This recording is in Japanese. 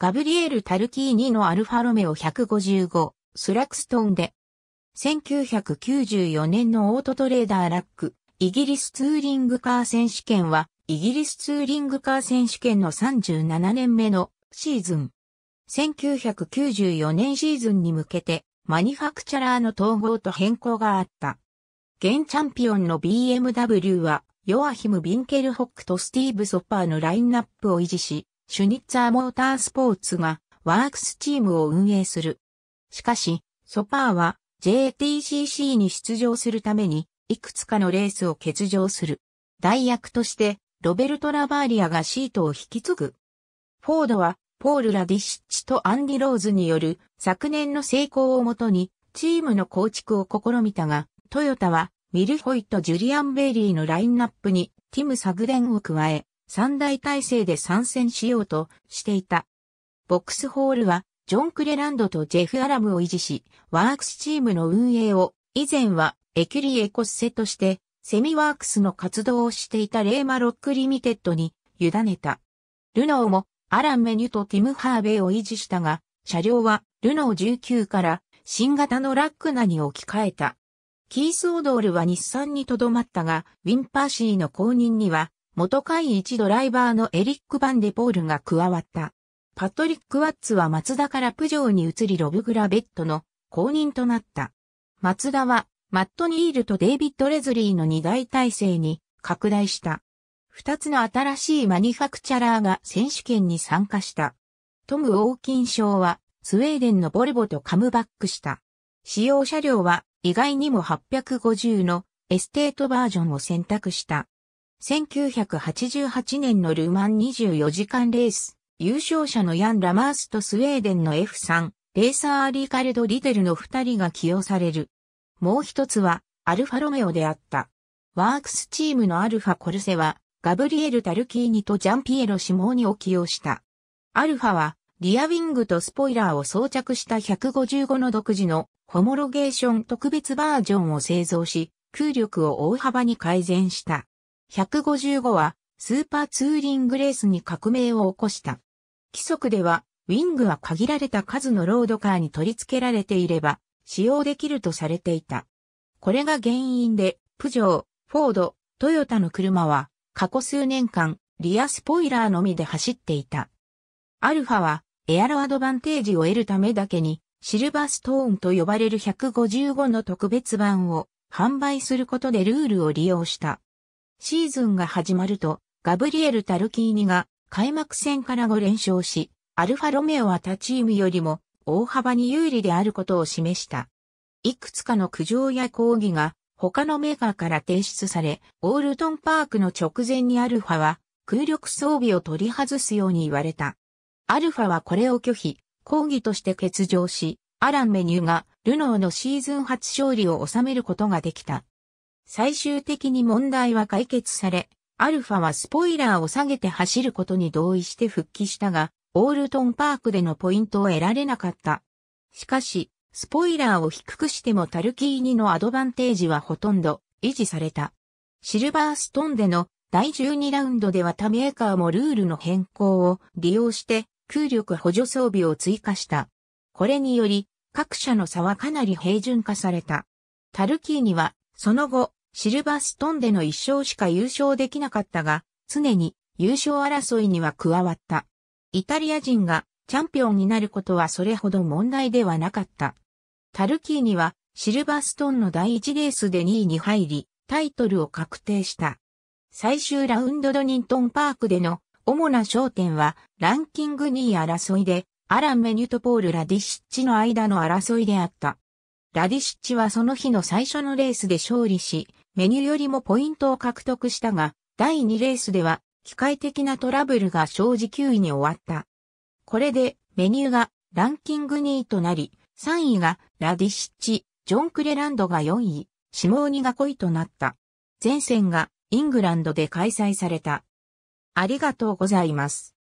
ガブリエル・タルキーニのアルファロメオ155、スラクストーンで、1994年のオートトレーダーラック、イギリスツーリングカー選手権は、イギリスツーリングカー選手権の37年目のシーズン。1994年シーズンに向けて、マニファクチャラーの統合と変更があった。現チャンピオンの BMW は、ヨアヒム・ビンケルホックとスティーブ・ソッパーのラインナップを維持し、シュニッツァーモータースポーツがワークスチームを運営する。しかし、ソパーは JTCC に出場するためにいくつかのレースを欠場する。代役としてロベルト・ラバーリアがシートを引き継ぐ。フォードはポール・ラディシッチとアンディ・ローズによる昨年の成功をもとにチームの構築を試みたが、トヨタはミルホイとジュリアン・ベイリーのラインナップにティム・サグデンを加え、三大体制で参戦しようとしていた。ボックスホールは、ジョン・クレランドとジェフ・アラムを維持し、ワークスチームの運営を、以前は、エキュリエコッセとして、セミワークスの活動をしていたレーマ・ロック・リミテッドに、委ねた。ルノーも、アラン・メニュとティム・ハーベイを維持したが、車両は、ルノー19から、新型のラックナに置き換えた。キース・オードールは日産にとどまったが、ウィンパーシーの後任には、元会一ドライバーのエリック・バンデポールが加わった。パトリック・ワッツはマツダからプジョーに移りロブ・グラベットの後任となった。マツダはマット・ニールとデイビッド・レズリーの二大体制に拡大した。二つの新しいマニファクチャラーが選手権に参加した。トム・オーキン賞はスウェーデンのボルボとカムバックした。使用車両は意外にも850のエステートバージョンを選択した。1988年のルマン24時間レース、優勝者のヤン・ラマースとスウェーデンの F3、レーサーリカルド・リデルの2人が起用される。もう一つは、アルファロメオであった。ワークスチームのアルファコルセは、ガブリエル・タルキーニとジャンピエロ・シモーニを起用した。アルファは、リアウィングとスポイラーを装着した155の独自のホモロゲーション特別バージョンを製造し、空力を大幅に改善した。155はスーパーツーリングレースに革命を起こした。規則では、ウィングは限られた数のロードカーに取り付けられていれば、使用できるとされていた。これが原因で、プジョー、フォード、トヨタの車は、過去数年間、リアスポイラーのみで走っていた。アルファは、エアロアドバンテージを得るためだけに、シルバーストーンと呼ばれる155の特別版を販売することでルールを利用した。シーズンが始まると、ガブリエル・タルキーニが開幕戦から5連勝し、アルファロメオは他チームよりも大幅に有利であることを示した。いくつかの苦情や抗議が他のメーカーから提出され、オールトンパークの直前にアルファは空力装備を取り外すように言われた。アルファはこれを拒否、抗議として欠場し、アランメニューがルノーのシーズン初勝利を収めることができた。最終的に問題は解決され、アルファはスポイラーを下げて走ることに同意して復帰したが、オールトンパークでのポイントを得られなかった。しかし、スポイラーを低くしてもタルキーニのアドバンテージはほとんど維持された。シルバーストンでの第12ラウンドでは他メーカーもルールの変更を利用して空力補助装備を追加した。これにより各社の差はかなり平準化された。タルキーニはその後シルバストンでの一勝しか優勝できなかったが、常に優勝争いには加わった。イタリア人がチャンピオンになることはそれほど問題ではなかった。タルキーにはシルバストンの第一レースで2位に入り、タイトルを確定した。最終ラウンドドニントンパークでの主な焦点はランキング2位争いで、アラン・メニュトポール・ラディシッチの間の争いであった。ラディシッチはその日の最初のレースで勝利し、メニューよりもポイントを獲得したが、第2レースでは、機械的なトラブルが生じ9位に終わった。これで、メニューがランキング2位となり、3位がラディシッチ、ジョン・クレランドが4位、シモーニが5位となった。前線がイングランドで開催された。ありがとうございます。